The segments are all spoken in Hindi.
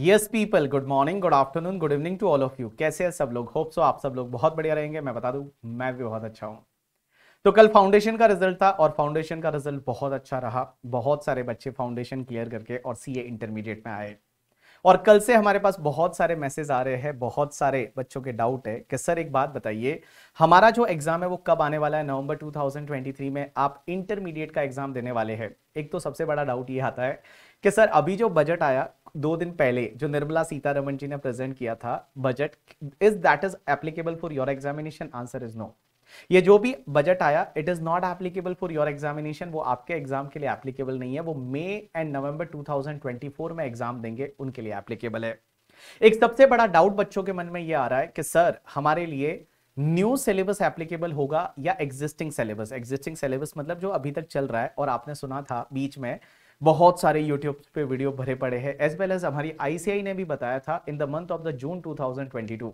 yes people good morning good afternoon good evening to all of you कैसे हैं सब लोग होप सो आप सब लोग बहुत बढ़िया रहेंगे मैं बता दूं मैं भी बहुत अच्छा हूं तो कल फाउंडेशन का रिजल्ट था और फाउंडेशन का रिजल्ट बहुत अच्छा रहा बहुत सारे बच्चे फाउंडेशन क्लियर करके और सी इंटरमीडिएट में आए और कल से हमारे पास बहुत सारे मैसेज आ रहे हैं बहुत सारे बच्चों के डाउट है कि सर एक बात बताइए हमारा जो एग्जाम है वो कब आने वाला है नवंबर 2023 में आप इंटरमीडिएट का एग्जाम देने वाले हैं एक तो सबसे बड़ा डाउट ये आता है कि सर अभी जो बजट आया दो दिन पहले जो निर्मला सीतारमन जी ने प्रेजेंट किया था budget is that is applicable for your examination answer is no ये जो भी बजट आया it is not applicable for your examination वो आपके एग्जाम के लिए एप्लीकेबल नहीं है वो मई एंड नवंबर 2024 में एग्जाम देंगे उनके लिए एप्लीकेबल है एक सबसे बड़ा डाउट बच्चों के मन में ये आ रहा है कि सर हमारे लिए न्यू सिलेबस एप्लीकेबल होगा या एग्जिस्टिंग सिलेबस एग्जिस्टिंग सिलेबस मतलब जो अभी तक चल रहा है और आपने सुना था बीच में बहुत सारे यूट्यूब पे वीडियो भरे पड़े हैं एज वेल एज हमारी आईसीआई ने भी बताया था in the month of the June 2022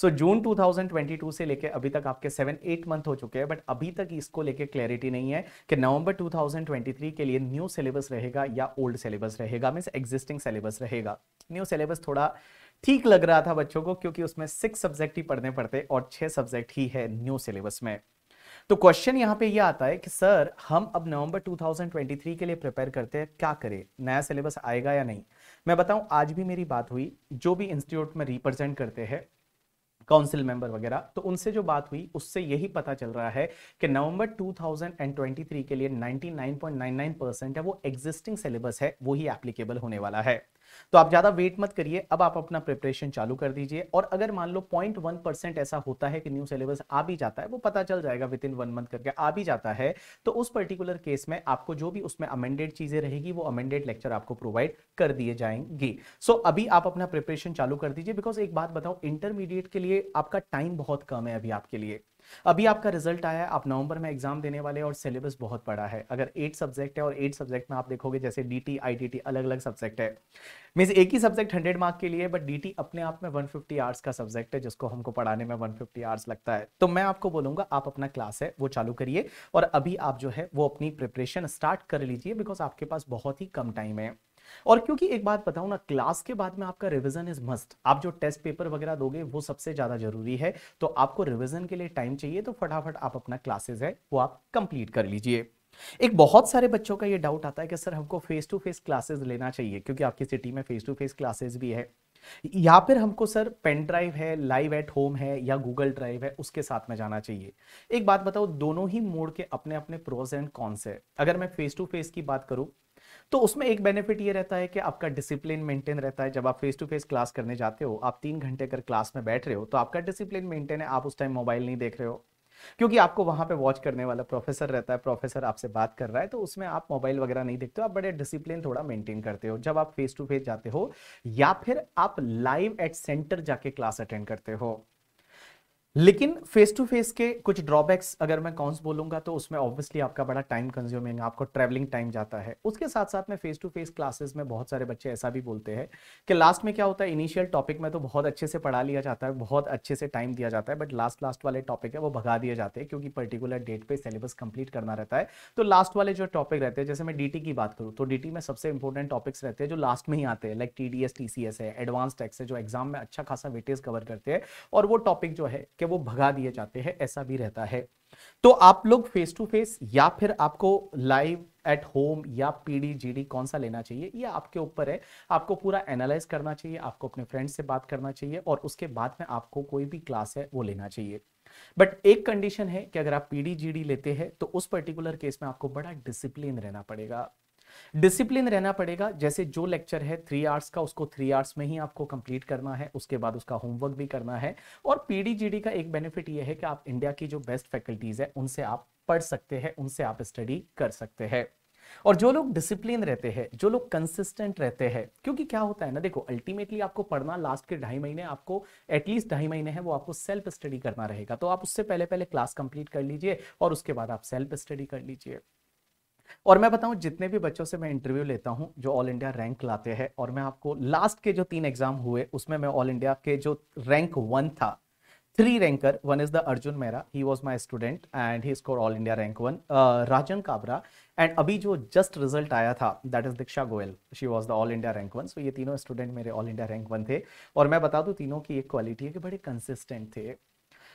so June 2022 से लेके अभी तक आपके सेवन एट मंथ हो चुके हैं बट अभी तक इसको लेके क्लैरिटी नहीं है कि नवंबर 2023 के लिए न्यू सिलेबस रहेगा या ओल्ड सिलेबस रहेगा मीन्स एग्जिस्टिंग सिलेबस रहेगा न्यू सिलेबस थोड़ा ठीक लग रहा था बच्चों को क्योंकि उसमें सिक्स सब्जेक्ट ही पढ़ने पड़ते और छह सब्जेक्ट ही है न्यू सिलेबस में तो क्वेश्चन यहाँ पे ये आता है कि सर हम अब नवंबर 2023 के लिए प्रिपेयर करते हैं क्या करें नया सिलेबस आएगा या नहीं मैं बताऊं आज भी मेरी बात हुई जो भी इंस्टीट्यूट में रिप्रेजेंट करते हैं काउंसिल मेंबर वगैरह तो उनसे जो बात हुई उससे यही पता चल रहा है कि नवंबर 2023 के लिए 99.99 परसेंट है वो एग्जिस्टिंग सिलेबस है वो ही एप्लीकेबल होने वाला है तो आप ज़्यादा वेट मत करिए अब आप अपना प्रिपरेशन चालू कर दीजिए और अगर मान लो पॉइंट वन परसेंट ऐसा होता है कि न्यू सिलेबस आ भी जाता है वो पता चल जाएगा विद इन वन मंथ करके आ भी जाता है तो उस पर्टिकुलर केस में आपको जो भी उसमें अमेंडेड चीज़ें रहेगी वो अमेंडेड लेक्चर आपको प्रोवाइड कर दिए जाएंगे सो so, अभी आप अपना प्रिपरेशन चालू कर दीजिए बिकॉज एक बात बताओ इंटरमीडिएट के लिए आपका टाइम बहुत कम है अभी आपके लिए अभी आपका रिजल्ट आया है आप नवंबर में एग्जाम देने वाले और सिलेबस बहुत बड़ा है अगर एट सब्जेक्ट है और एट सब्जेक्ट में आप देखोगे जैसे D T I T T अलग अलग सब्जेक्ट है मीन्स एक ही सब्जेक्ट हंड्रेड मार्क के लिए बट डी टी अपने आप में वन फिफ्टी आवर्स का सब्जेक्ट है जिसको हमको पढ़ाने में वन फिफ्टी आवर्स लगता है तो मैं आपको बोलूंगा आप अपना क्लास है वो चालू करिए और अभी आप जो है वो अपनी प्रिपरेशन स्टार्ट कर लीजिए बिकॉज आपके पास बहुत ही कम टाइम है और क्योंकि एक बात बताऊं ना क्लास के बाद में आपका रिविजन इज मस्ट आप जो टेस्ट पेपर वगैरह दोगे वो सबसे ज्यादा जरूरी है तो आपको रिविजन के लिए टाइम चाहिए तो फटाफट आप अपना क्लासेज है वो आप कंप्लीट कर लीजिए एक बहुत सारे बच्चों का ये डाउट आता है कि सर हमको फेस टू फेस क्लासेस लेना चाहिए क्योंकि आपकी सिटी में फेस टू फेस क्लासेस भी है या फिर हमको सर पेन ड्राइव है लाइव एट होम है या गूगल ड्राइव है उसके साथ में जाना चाहिए एक बात बताओ दोनों ही मोड के अपने अपने प्रोज एंड कॉन्स है अगर मैं फेस टू फेस की बात करूं तो उसमें एक बेनिफिट ये रहता है कि आपका डिसिप्लिन मेंटेन रहता है जब आप फेस टू फेस क्लास करने जाते हो आप तीन घंटे अगर क्लास में बैठ रहे हो तो आपका डिसिप्लिन मेंटेन है आप उस टाइम मोबाइल नहीं देख रहे हो क्योंकि आपको वहां पे वॉच करने वाला प्रोफेसर रहता है प्रोफेसर आपसे बात कर रहा है तो उसमें आप मोबाइल वगैरह नहीं देखते हो आप बड़े डिसिप्लिन थोड़ा मेंटेन करते हो जब आप फेस टू फेस जाते हो या फिर आप लाइव एट सेंटर जाके क्लास अटेंड करते हो लेकिन फेस टू फेस के कुछ ड्रॉबैक्स अगर मैं कौन बोलूंगा तो उसमें ऑब्वियसली आपका बड़ा टाइम कंज्यूमिंग आपको ट्रेवलिंग टाइम जाता है उसके साथ साथ में फेस टू फेस क्लासेस में बहुत सारे बच्चे ऐसा भी बोलते हैं कि लास्ट में क्या होता है इनिशियल टॉपिक में तो बहुत अच्छे से पढ़ा लिया जाता है बहुत अच्छे से टाइम दिया जाता है बट लास्ट लास्ट वाले टॉपिक है वो भगा दिए जाते हैं क्योंकि पर्टिकुलर डेट पर सिलेबस कंप्लीट करना रहता है तो लास्ट वाले जो टॉपिक रहते हैं जैसे मैं डी की बात करूँ तो डी में सबसे इंपॉर्टेंट टॉपिक्स रहते हैं जो लास्ट में ही आते हैं लाइक टी डी है एडवांस टैक्स है जो एग्जाम में अच्छा खासा वेटेज कवर करते हैं और वो टॉपिक जो है कि है वो भगा दिए जाते हैं ऐसा भी रहता है तो आप लोग फेस टू फेस या फिर आपको लाइव एट होम या पीडी जीडी कौन सा लेना चाहिए ये आपके ऊपर है आपको पूरा एनालाइज करना चाहिए आपको अपने फ्रेंड से बात करना चाहिए और उसके बाद में आपको कोई भी क्लास है वो लेना चाहिए बट एक कंडीशन है कि अगर आप पीडी जीडी लेते हैं तो उस पर्टिकुलर केस में आपको बड़ा डिसिप्लिन रहना पड़ेगा डिसिप्लिन रहना पड़ेगा जैसे जो लेक्चर है थ्री आर्स का उसको थ्री आर्स में ही आपको कंप्लीट करना है उसके बाद उसका होमवर्क भी करना है और पीडीजीडी का एक बेनिफिट ये है कि आप इंडिया की जो बेस्ट फैकल्टीज है उनसे आप पढ़ सकते हैं उनसे आप स्टडी कर सकते हैं और जो लोग डिसिप्लिन रहते हैं जो लोग कंसिस्टेंट रहते हैं क्योंकि क्या होता है ना देखो अल्टीमेटली आपको पढ़ना लास्ट के ढाई महीने आपको एटलीस्ट ढाई महीने हैं वो आपको सेल्फ स्टडी करना रहेगा तो आप उससे पहले पहले क्लास कंप्लीट कर लीजिए और उसके बाद आप सेल्फ स्टडी कर लीजिए और मैं बताऊं जितने भी बच्चों से मैं इंटरव्यू लेता हूं जो ऑल इंडिया रैंक लाते हैं और मैं आपको लास्ट के जो तीन एग्जाम हुए उसमें मैं ऑल इंडिया के जो रैंक वन था three ranker one is the Arjun मेरा he was my student and he score all India rank one Rajan Kabra and अभी जो जस्ट रिजल्ट आया था that is Diksha Goyal she was the all India rank one so ये तीनों स्टूडेंट मेरे ऑल इंडिया रैंक वन थे और मैं बता दू तीनों की एक क्वालिटी है कि बड़े कंसिस्टेंट थे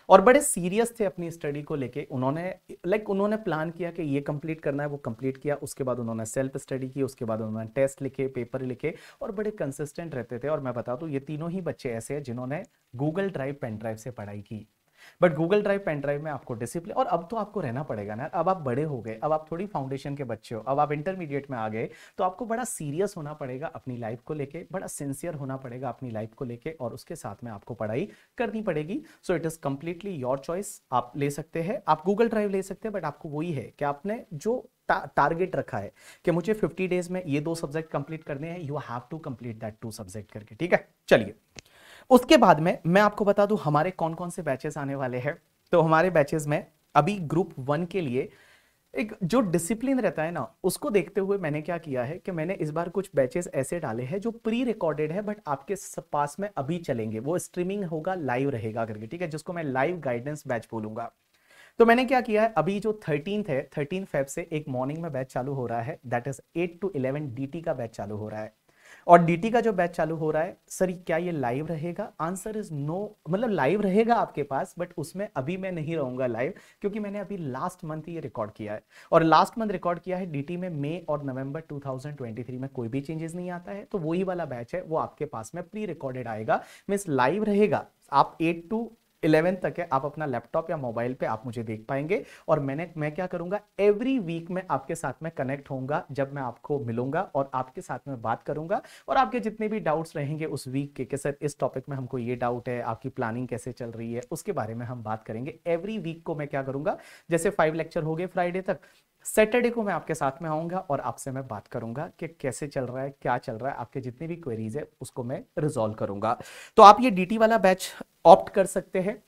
और बड़े सीरियस थे अपनी स्टडी को लेके उन्होंने लाइक उन्होंने प्लान किया कि ये कंप्लीट करना है वो कंप्लीट किया उसके बाद उन्होंने सेल्फ स्टडी की उसके बाद उन्होंने टेस्ट लिखे पेपर लिखे और बड़े कंसिस्टेंट रहते थे और मैं बता दूँ ये तीनों ही बच्चे ऐसे हैं जिन्होंने गूगल ड्राइव पेन ड्राइव से पढ़ाई की but Google drive pen drive में आपको डिसिप्लिन और अब तो आपको रहना पड़ेगा ना अब आप बड़े हो गए अब आप थोड़ी फाउंडेशन के बच्चे हो अब आप इंटरमीडिएट में आ गए तो आपको बड़ा सीरियस होना पड़ेगा अपनी लाइफ को लेके बड़ा सिंसियर होना पड़ेगा अपनी लाइफ को लेके और उसके साथ में आपको पढ़ाई करनी पड़ेगी so it is completely your choice आप ले सकते हैं आप गूगल ड्राइव ले सकते हैं बट आपको वही है कि आपने जो टारगेट रखा है कि मुझे 50 डेज में ये दो सब्जेक्ट कंप्लीट करने हैं you have to complete that two subject करके ठीक है चलिए उसके बाद में मैं आपको बता दूं हमारे कौन कौन से बैचेस आने वाले हैं तो हमारे बैचेस में अभी ग्रुप वन के लिए एक जो डिसिप्लिन रहता है ना उसको देखते हुए मैंने क्या किया है कि मैंने इस बार कुछ बैचेस ऐसे डाले हैं जो प्री रिकॉर्डेड है बट आपके पास में अभी चलेंगे वो स्ट्रीमिंग होगा लाइव रहेगा करके ठीक है जिसको मैं लाइव गाइडेंस बैच बोलूंगा तो मैंने क्या किया है अभी जो थर्टीन है थर्टीन फेब से एक मॉर्निंग में बैच चालू हो रहा है that is at two eleven D का बैच चालू हो रहा है और डीटी का जो बैच चालू हो रहा है सर क्या ये लाइव रहेगा आंसर इज नो मतलब लाइव रहेगा आपके पास बट उसमें अभी मैं नहीं रहूंगा लाइव क्योंकि मैंने अभी लास्ट मंथ ये रिकॉर्ड किया है और लास्ट मंथ रिकॉर्ड किया है डी में मई और नवंबर 2023 में कोई भी चेंजेस नहीं आता है तो वही वाला बैच है वो आपके पास में प्री रिकॉर्डेड आएगा मीन्स लाइव रहेगा आप एट टू इलेवेंथ तक है आप अपना लैपटॉप या मोबाइल पे आप मुझे देख पाएंगे और मैंने मैं क्या करूंगा एवरी वीक में आपके साथ में कनेक्ट होऊंगा जब मैं आपको मिलूंगा और आपके साथ में बात करूंगा और आपके जितने भी डाउट्स रहेंगे उस वीक के कि सर इस टॉपिक में हमको ये डाउट है आपकी प्लानिंग कैसे चल रही है उसके बारे में हम बात करेंगे एवरी वीक को मैं क्या करूंगा जैसे फाइव लेक्चर हो गए फ्राइडे तक सैटरडे को मैं आपके साथ में आऊँगा और आपसे मैं बात करूंगा कि कैसे चल रहा है क्या चल रहा है आपके जितनी भी क्वेरीज है उसको मैं रिजोल्व करूंगा तो आप ये डी वाला बैच ऑप्ट कर सकते हैं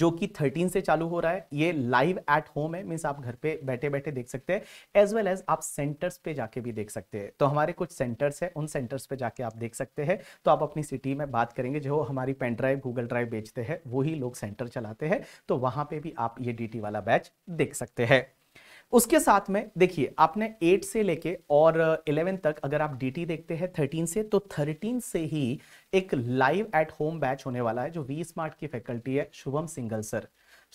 जो कि 13 से चालू हो रहा है ये लाइव एट होम है मीन्स आप घर पे बैठे बैठे देख सकते हैं एज वेल एज आप सेंटर्स पे जाके भी देख सकते हैं तो हमारे कुछ सेंटर्स हैं उन सेंटर्स पे जाके आप देख सकते हैं तो आप अपनी सिटी में बात करेंगे जो हमारी पेन ड्राइव गूगल ड्राइव बेचते हैं वही लोग सेंटर चलाते हैं तो वहां पर भी आप ये डी वाला बैच देख सकते हैं उसके साथ में देखिए आपने एट से लेके और इलेवन uh, तक अगर आप डीटी देखते हैं थर्टीन से तो थर्टीन से ही एक लाइव एट होम बैच होने वाला है जो वी स्मार्ट की फैकल्टी है शुभम सिंगल सर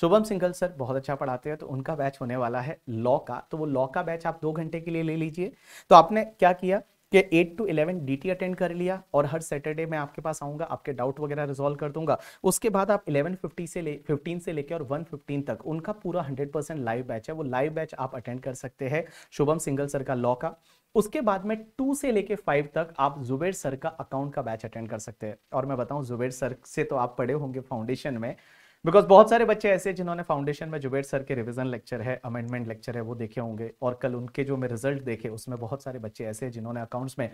शुभम सिंगल सर बहुत अच्छा पढ़ाते हैं तो उनका बैच होने वाला है लॉ का तो वो लॉ का बैच आप दो घंटे के लिए ले लीजिए तो आपने क्या किया कि 8 टू 11 डीटी अटेंड कर लिया और हर सैटरडे मैं आपके पास आऊँगा आपके डाउट वगैरह रिजोल्व कर दूंगा उसके बाद आप 11:50 से ले 15 से लेकर और 1:15 तक उनका पूरा 100% लाइव बैच है वो लाइव बैच आप अटेंड कर सकते हैं शुभम सिंगल सर का लॉ का उसके बाद में टू से लेके फाइव तक आप जुबेर सर का अकाउंट का बैच अटेंड कर सकते हैं और मैं बताऊं जुबेर सर से तो आप पढ़े होंगे फाउंडेशन में बिकॉज बहुत सारे बच्चे ऐसे जिन्होंने फाउंडेशन में जुबेर सर के रिविजन लेक्चर है अमेंडमेंट लेक्चर है वो देखे होंगे और कल उनके जो मैं रिजल्ट देखे उसमें बहुत सारे बच्चे ऐसे जिन्होंने अकाउंट्स में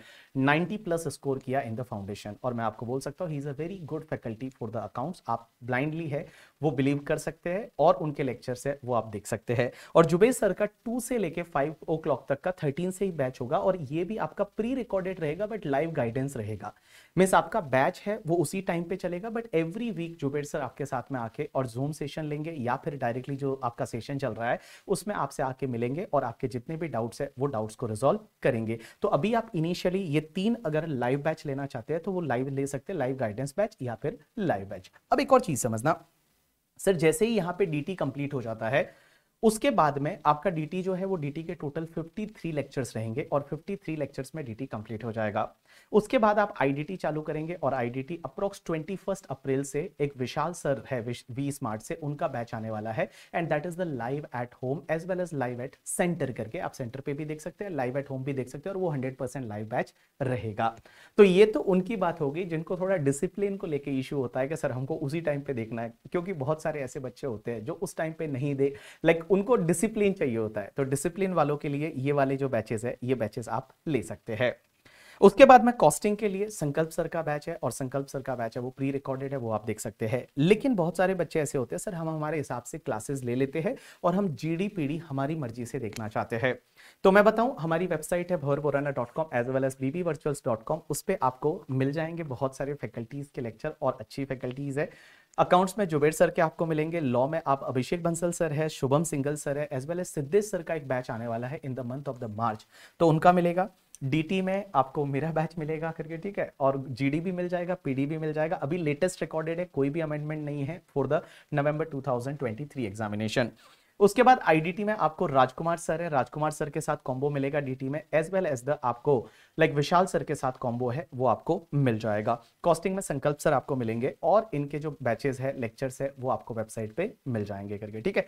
90 प्लस स्कोर किया इन द फाउंडेशन और मैं आपको बोल सकता हूँ he is a very good faculty for the accounts आप ब्लाइंडली है वो बिलीव कर सकते हैं और उनके लेक्चर से वो आप देख सकते हैं और जुबेर सर का टू से लेके फाइव ओ क्लॉक तक का थर्टीन से ही बैच होगा और ये भी आपका प्री रिकॉर्डेड रहेगा बट लाइव गाइडेंस रहेगा मीन्स आपका बैच है वो उसी टाइम पे चलेगा but every week Zuber sir आपके साथ में आके आके और जूम सेशन लेंगे या फिर डायरेक्टली जो आपका सेशन चल रहा है उसमें आपसे आके मिलेंगे और आपके जितने भी डाउट्स है वो डाउट्स को रिजोल्व करेंगे तो अभी आप इनिशियली ये तीन अगर लाइव बैच लेना चाहते हैं तो वो लाइव ले सकते हैं लाइव गाइडेंस बैच या फिर लाइव बैच अब एक और चीज समझना सर जैसे ही यहाँ पे डीटी कंप्लीट हो जाता है उसके बाद में आपका डीटी जो है वो डीटी के टोटल 53 लेक्चर्स रहेंगे और 53 लेक्चर्स में डीटी कंप्लीट हो जाएगा उसके बाद आप आईडीटी चालू करेंगे और IDT approx twenty first April से एक विशाल सर है वी स्मार्ट से उनका बैच आने वाला है and that is the live at home as well as live at centre करके आप सेंटर पे भी देख सकते हैं लाइव एट होम भी देख सकते हैं और वो हंड्रेड लाइव बैच रहेगा तो ये तो उनकी बात होगी जिनको थोड़ा डिसिप्लिन को लेकर इशू होता है कि सर हमको उसी टाइम पे देखना है क्योंकि बहुत सारे ऐसे बच्चे होते हैं जो उस टाइम पे नहीं दे लाइक like, उनको डिसिप्लिन चाहिए होता है तो डिसिप्लिन वालों के लिए ये वाले जो बैचेस है ये बैचेस आप ले सकते हैं उसके बाद में कॉस्टिंग के लिए संकल्प सर का बैच है और संकल्प सर का बैच है वो प्री रिकॉर्डेड है वो आप देख सकते हैं लेकिन बहुत सारे बच्चे ऐसे होते हैं सर हम हमारे हिसाब से क्लासेस ले लेते हैं और हम जी हमारी मर्जी से देखना चाहते हैं तो मैं बताऊं हमारी वेबसाइट है Bhawar Borana dot com as well as B B virtuals dot com उस पर आपको मिल जाएंगे बहुत सारे फैकल्टीज़ के लेक्चर और अच्छी फैकल्टीज़ है अकाउंट्स में जुबेर सर के आपको मिलेंगे लॉ में आप अभिषेक बंसल सर है शुभम सिंगल सर है as well as Siddhesh sir का एक बैच आने वाला है in the month of the March तो उनका मिलेगा डीटी में आपको मेरा बैच मिलेगा करके ठीक है और जीडी भी मिल जाएगा पीडी भी मिल जाएगा अभी लेटेस्ट रिकॉर्डेड है कोई भी अमेंडमेंट नहीं है फॉर द नवंबर 2023 एग्जामिनेशन उसके बाद आईडीटी में आपको राजकुमार सर है राजकुमार सर के साथ कॉम्बो मिलेगा डीटी में एज वेल एज द आपको लाइक विशाल सर के साथ कॉम्बो है वो आपको मिल जाएगा कॉस्टिंग में संकल्प सर आपको मिलेंगे और इनके जो बैचेस है लेक्चर्स है वो आपको वेबसाइट पे मिल जाएंगे करके ठीक है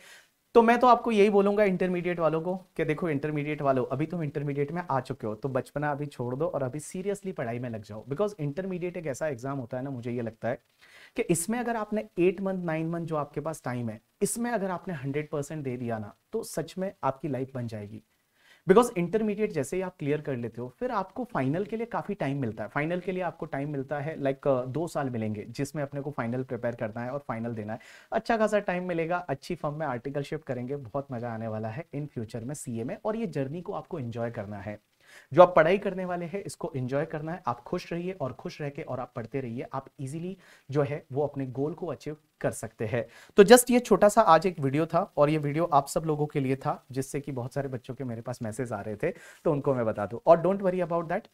तो मैं तो आपको यही बोलूंगा इंटरमीडिएट वालों को कि देखो इंटरमीडिएट वालों अभी तुम इंटरमीडिएट में आ चुके हो तो बचपना अभी छोड़ दो और अभी सीरियसली पढ़ाई में लग जाओ बिकॉज इंटरमीडिएट एक ऐसा एग्जाम होता है ना मुझे ये लगता है कि इसमें अगर आपने एट मंथ नाइन मंथ जो आपके पास टाइम है इसमें अगर आपने हंड्रेड परसेंट दे दिया ना तो सच में आपकी लाइफ बन जाएगी बिकॉज इंटरमीडिएट जैसे ही आप क्लियर कर लेते हो फिर आपको फाइनल के लिए काफ़ी टाइम मिलता है फाइनल के लिए आपको टाइम मिलता है लाइक दो साल मिलेंगे जिसमें अपने को फाइनल प्रिपेयर करना है और फाइनल देना है अच्छा खासा टाइम मिलेगा अच्छी फॉर्म में आर्टिकल शिफ्ट करेंगे बहुत मज़ा आने वाला है इन फ्यूचर में सी में और ये जर्नी को आपको इंजॉय करना है जो आप पढ़ाई करने वाले हैं इसको एंजॉय करना है आप खुश रहिए और खुश रह के और आप पढ़ते रहिए आप इजीली जो है वो अपने गोल को अचीव कर सकते हैं तो जस्ट ये छोटा सा आज एक वीडियो था और ये वीडियो आप सब लोगों के लिए था जिससे कि बहुत सारे बच्चों के मेरे पास मैसेज आ रहे थे तो उनको मैं बता दूं और डोंट वरी अबाउट दैट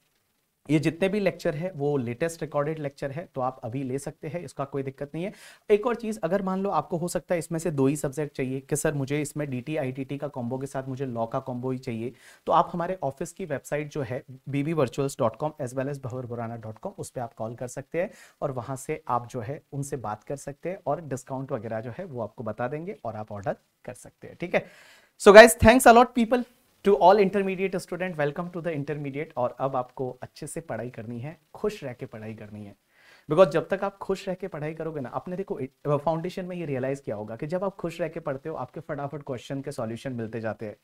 ये जितने भी लेक्चर है वो लेटेस्ट रिकॉर्डेड लेक्चर है तो आप अभी ले सकते हैं इसका कोई दिक्कत नहीं है एक और चीज़ अगर मान लो आपको हो सकता है इसमें से दो ही सब्जेक्ट चाहिए कि सर मुझे इसमें D T I T T का कॉम्बो के साथ मुझे लॉ का कॉम्बो ही चाहिए तो आप हमारे ऑफिस की वेबसाइट जो है B B virtuals dot com as well as Bhawar Borana dot com उस पर आप कॉल कर सकते हैं और वहाँ से आप जो है उनसे बात कर सकते हैं और डिस्काउंट वगैरह जो है वो आपको बता देंगे और आप ऑर्डर कर सकते हैं ठीक है so guys thanks a lot people to all intermediate student welcome to the intermediate और अब आपको अच्छे से पढ़ाई करनी है खुश रह के पढ़ाई करनी है बिकॉज जब तक आप खुश रह के पढ़ाई करोगे ना आपने देखो फाउंडेशन में ये रियलाइज किया होगा कि जब आप खुश रह के पढ़ते हो आपके फटाफट क्वेश्चन के सॉल्यूशन मिलते जाते हैं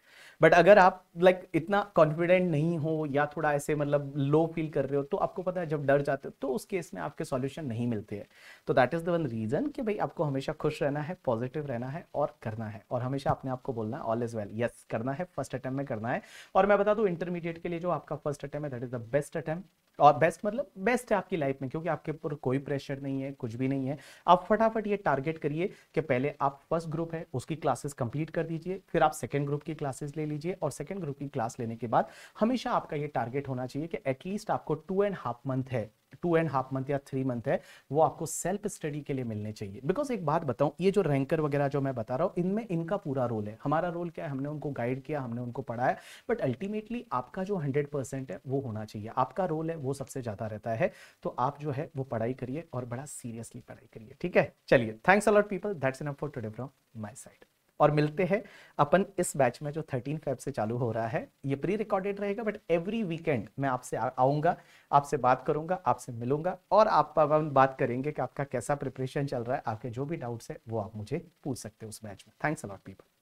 बट अगर आप लाइक like, इतना कॉन्फिडेंट नहीं हो या थोड़ा ऐसे मतलब लो फील कर रहे हो तो आपको पता है जब डर जाते हो तो उस केस में आपके सॉल्यूशन नहीं मिलते हैं तो that is the one reason कि भाई आपको हमेशा खुश रहना है पॉजिटिव रहना है और करना है और हमेशा अपने आप को बोलना है ऑल इज वेल यस करना है फर्स्ट अटैम्प में करना है और मैं बता दू इंटरमीडिएट के लिए जो आपका फर्स्ट अटैम्प है that is the best attempt और बेस्ट मतलब बेस्ट है आपकी लाइफ में क्योंकि आपके ऊपर कोई प्रेशर नहीं है कुछ भी नहीं है आप फटाफट ये टारगेट करिए कि पहले आप फर्स्ट ग्रुप है उसकी क्लासेस कंप्लीट कर दीजिए फिर आप सेकंड ग्रुप की क्लासेस ले लीजिए और सेकंड ग्रुप की क्लास लेने के बाद हमेशा आपका ये टारगेट होना चाहिए कि एटलीस्ट आपको टू एंड हाफ मंथ है टू एंड हाफ मंथ या थ्री मंथ है वो आपको सेल्फ स्टडी के लिए मिलने चाहिए बिकॉज एक बात बताऊं ये जो रैंकर वगैरह जो मैं बता रहा हूँ इनमें इनका पूरा रोल है हमारा रोल क्या है हमने उनको गाइड किया हमने उनको पढ़ाया बट अल्टीमेटली आपका जो हंड्रेड परसेंट है वो होना चाहिए आपका रोल है वो सबसे ज़्यादा रहता है तो आप जो है वो पढ़ाई करिए और बड़ा सीरियसली पढ़ाई करिए ठीक है चलिए thanks a lot people that's enough for today from my side और मिलते हैं अपन इस बैच में जो 13 फेब से चालू हो रहा है ये प्री रिकॉर्डेड रहेगा बट एवरी वीकेंड मैं आपसे आऊंगा आपसे बात करूंगा आपसे मिलूंगा और आप बात करेंगे कि आपका कैसा प्रिपरेशन चल रहा है आपके जो भी डाउट्स है वो आप मुझे पूछ सकते हैं उस बैच में थैंक्स अलॉट पीपल